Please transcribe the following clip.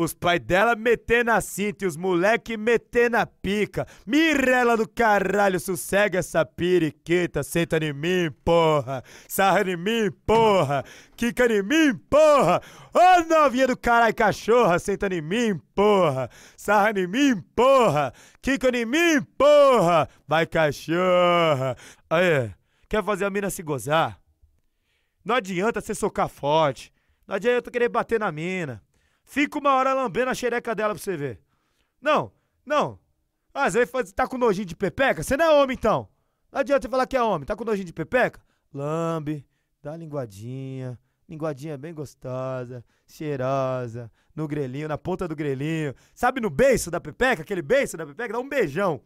Os pais dela metendo a cinta e os moleque metendo a pica. Mirela do caralho, sossega essa periquita. Senta em mim, porra. Sarra em mim, porra. Quica em mim, porra. Ô oh, novinha do caralho, cachorra. Senta em mim, porra. Sarra em mim, porra. Quica em mim, porra. Vai, cachorra. quer fazer a mina se gozar? Não adianta você socar forte. Não adianta querer bater na mina. Fica uma hora lambendo a xereca dela pra você ver. Não, não. Às vezes você tá com nojinho de pepeca? Você não é homem, então. Não adianta você falar que é homem. Tá com nojinho de pepeca? Lambe, dá linguadinha. Linguadinha bem gostosa, cheirosa. No grelhinho, na ponta do grelhinho. Sabe no beiço da pepeca? Aquele beiço da pepeca? Dá um beijão.